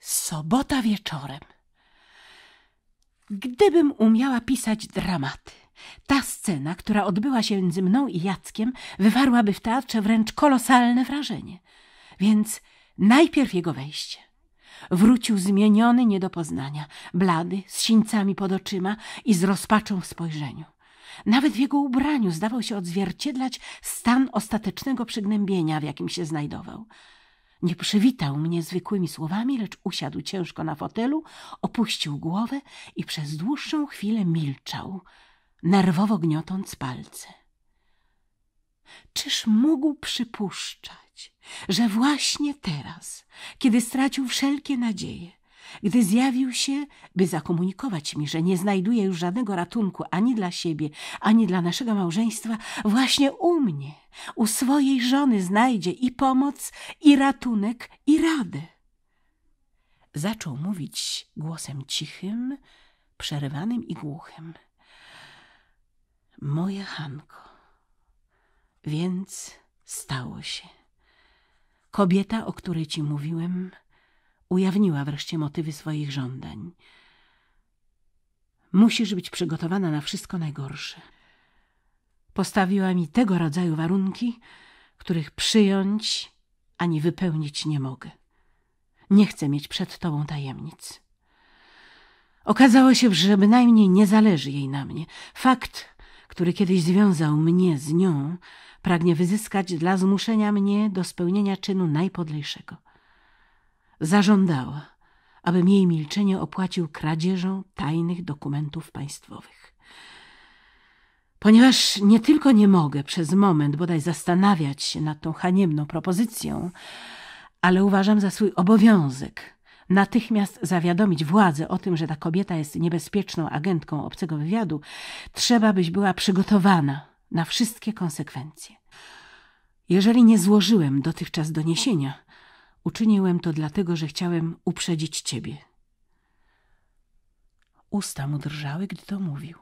Sobota wieczorem. Gdybym umiała pisać dramaty, ta scena, która odbyła się między mną i Jackiem, wywarłaby w teatrze wręcz kolosalne wrażenie. Więc najpierw jego wejście. Wrócił zmieniony nie do poznania, blady, z sińcami pod oczyma i z rozpaczą w spojrzeniu. Nawet w jego ubraniu zdawał się odzwierciedlać stan ostatecznego przygnębienia, w jakim się znajdował. Nie przywitał mnie zwykłymi słowami, lecz usiadł ciężko na fotelu, opuścił głowę i przez dłuższą chwilę milczał, nerwowo gniotąc palce. Czyż mógł przypuszczać, że właśnie teraz, kiedy stracił wszelkie nadzieje, gdy zjawił się, by zakomunikować mi, że nie znajduje już żadnego ratunku ani dla siebie, ani dla naszego małżeństwa, właśnie u mnie, u swojej żony znajdzie i pomoc, i ratunek, i radę. Zaczął mówić głosem cichym, przerywanym i głuchym. Moje Hanko. Więc stało się. Kobieta, o której ci mówiłem, ujawniła wreszcie motywy swoich żądań. Musisz być przygotowana na wszystko najgorsze. Postawiła mi tego rodzaju warunki, których przyjąć ani wypełnić nie mogę. Nie chcę mieć przed tobą tajemnic. Okazało się, że bynajmniej nie zależy jej na mnie. Fakt, który kiedyś związał mnie z nią, pragnie wyzyskać dla zmuszenia mnie do spełnienia czynu najpodlejszego – zażądała, abym jej milczenie opłacił kradzieżą tajnych dokumentów państwowych. Ponieważ nie tylko nie mogę przez moment bodaj zastanawiać się nad tą haniebną propozycją, ale uważam za swój obowiązek natychmiast zawiadomić władzę o tym, że ta kobieta jest niebezpieczną agentką obcego wywiadu, trzeba byś była przygotowana na wszystkie konsekwencje. Jeżeli nie złożyłem dotychczas doniesienia, Uczyniłem to dlatego, że chciałem uprzedzić ciebie. Usta mu drżały, gdy to mówił.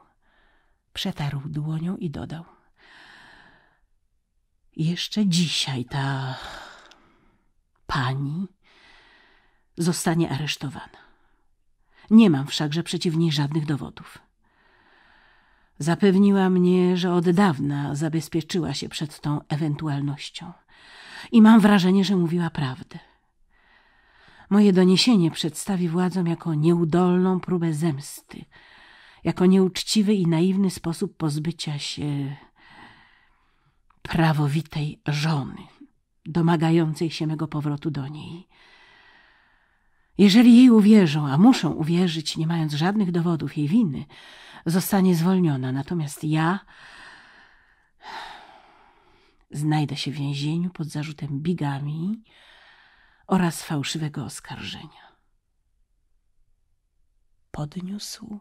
Przetarł dłonią i dodał. Jeszcze dzisiaj ta pani zostanie aresztowana. Nie mam wszakże przeciw niej żadnych dowodów. Zapewniła mnie, że od dawna zabezpieczyła się przed tą ewentualnością – i mam wrażenie, że mówiła prawdę. Moje doniesienie przedstawi władzom jako nieudolną próbę zemsty, jako nieuczciwy i naiwny sposób pozbycia się prawowitej żony, domagającej się mego powrotu do niej. Jeżeli jej uwierzą, a muszą uwierzyć, nie mając żadnych dowodów jej winy, zostanie zwolniona, natomiast ja znajdę się w więzieniu pod zarzutem bigami oraz fałszywego oskarżenia. Podniósł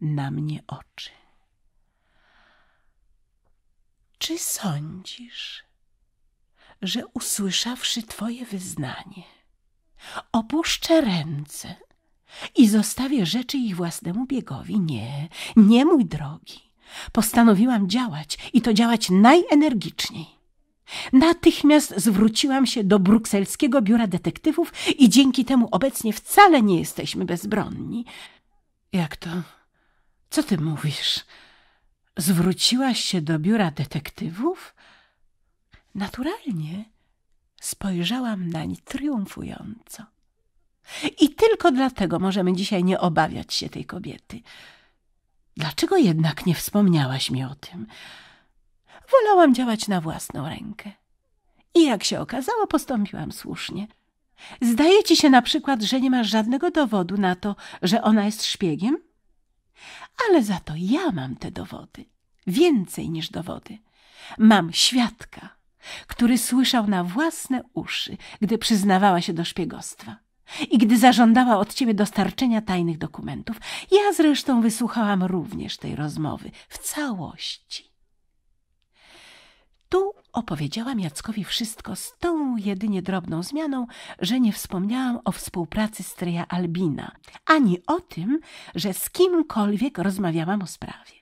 na mnie oczy. Czy sądzisz, że usłyszawszy Twoje wyznanie, opuszczę ręce i zostawię rzeczy ich własnemu biegowi? Nie, nie, mój drogi. Postanowiłam działać i to działać najenergiczniej. Natychmiast zwróciłam się do brukselskiego biura detektywów i dzięki temu obecnie wcale nie jesteśmy bezbronni. Jak to? Co ty mówisz? Zwróciłaś się do biura detektywów? Naturalnie spojrzałam nań triumfująco. I tylko dlatego możemy dzisiaj nie obawiać się tej kobiety. Dlaczego jednak nie wspomniałaś mi o tym? Wolałam działać na własną rękę. I jak się okazało, postąpiłam słusznie. Zdaje ci się na przykład, że nie masz żadnego dowodu na to, że ona jest szpiegiem? Ale za to ja mam te dowody. Więcej niż dowody. Mam świadka, który słyszał na własne uszy, gdy przyznawała się do szpiegostwa i gdy zażądała od ciebie dostarczenia tajnych dokumentów. Ja zresztą wysłuchałam również tej rozmowy w całości. Tu opowiedziałam Jackowi wszystko z tą jedynie drobną zmianą, że nie wspomniałam o współpracy z Albina, ani o tym, że z kimkolwiek rozmawiałam o sprawie.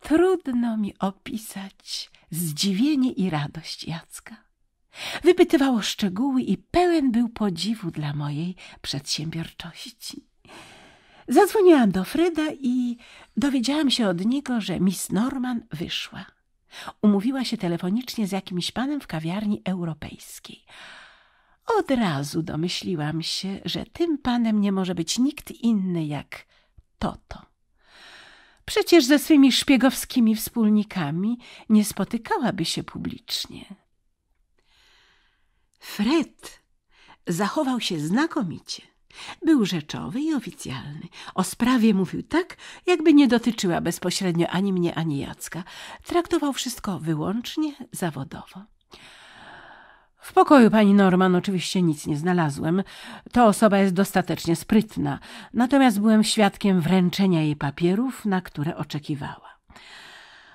Trudno mi opisać zdziwienie i radość Jacka. Wypytywało szczegóły i pełen był podziwu dla mojej przedsiębiorczości. Zadzwoniłam do Fryda i dowiedziałam się od niego, że Miss Norman wyszła. Umówiła się telefonicznie z jakimś panem w kawiarni europejskiej. Od razu domyśliłam się, że tym panem nie może być nikt inny jak Toto. Przecież ze swymi szpiegowskimi wspólnikami nie spotykałaby się publicznie. Fred zachował się znakomicie. Był rzeczowy i oficjalny. O sprawie mówił tak, jakby nie dotyczyła bezpośrednio ani mnie, ani Jacka. Traktował wszystko wyłącznie zawodowo. W pokoju pani Norman oczywiście nic nie znalazłem. To osoba jest dostatecznie sprytna, natomiast byłem świadkiem wręczenia jej papierów, na które oczekiwała.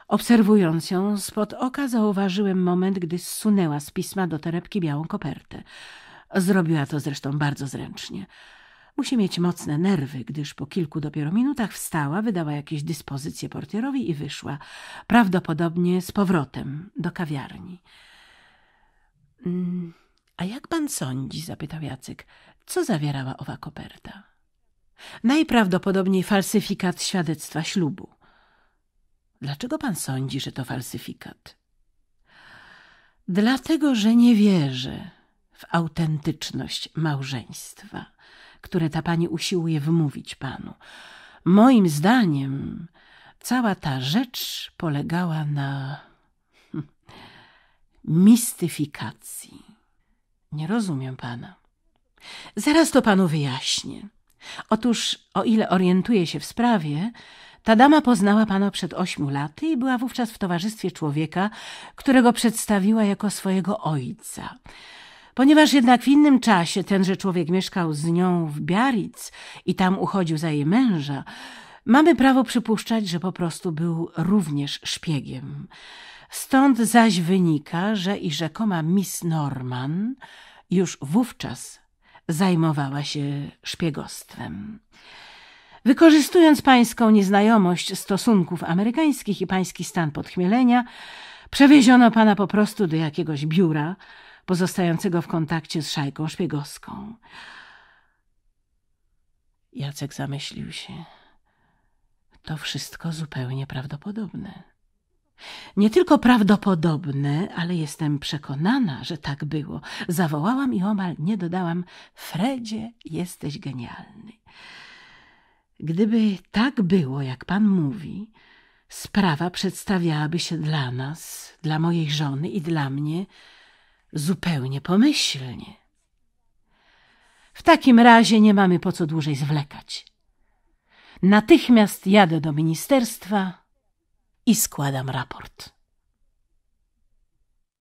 Obserwując ją spod oka zauważyłem moment, gdy zsunęła z pisma do torebki białą kopertę. Zrobiła to zresztą bardzo zręcznie. Musi mieć mocne nerwy, gdyż po kilku dopiero minutach wstała, wydała jakieś dyspozycje portierowi i wyszła, prawdopodobnie z powrotem do kawiarni. Mm, a jak pan sądzi, zapytał Jacek, co zawierała owa koperta? Najprawdopodobniej falsyfikat świadectwa ślubu. Dlaczego pan sądzi, że to falsyfikat? Dlatego, że nie wierzę w autentyczność małżeństwa, które ta pani usiłuje wmówić panu. Moim zdaniem cała ta rzecz polegała na mistyfikacji. Nie rozumiem pana. Zaraz to panu wyjaśnię. Otóż, o ile orientuję się w sprawie, ta dama poznała pana przed ośmiu laty i była wówczas w towarzystwie człowieka, którego przedstawiła jako swojego ojca. Ponieważ jednak w innym czasie tenże człowiek mieszkał z nią w Biaric i tam uchodził za jej męża, mamy prawo przypuszczać, że po prostu był również szpiegiem. Stąd zaś wynika, że i rzekoma Miss Norman już wówczas zajmowała się szpiegostwem. Wykorzystując pańską nieznajomość stosunków amerykańskich i pański stan podchmielenia, przewieziono pana po prostu do jakiegoś biura pozostającego w kontakcie z szajką szpiegowską. Jacek zamyślił się. To wszystko zupełnie prawdopodobne. Nie tylko prawdopodobne, ale jestem przekonana, że tak było. Zawołałam i omal nie dodałam: Fredzie, jesteś genialny. Gdyby tak było, jak pan mówi, sprawa przedstawiałaby się dla nas, dla mojej żony i dla mnie zupełnie pomyślnie. W takim razie nie mamy po co dłużej zwlekać. Natychmiast jadę do ministerstwa i składam raport.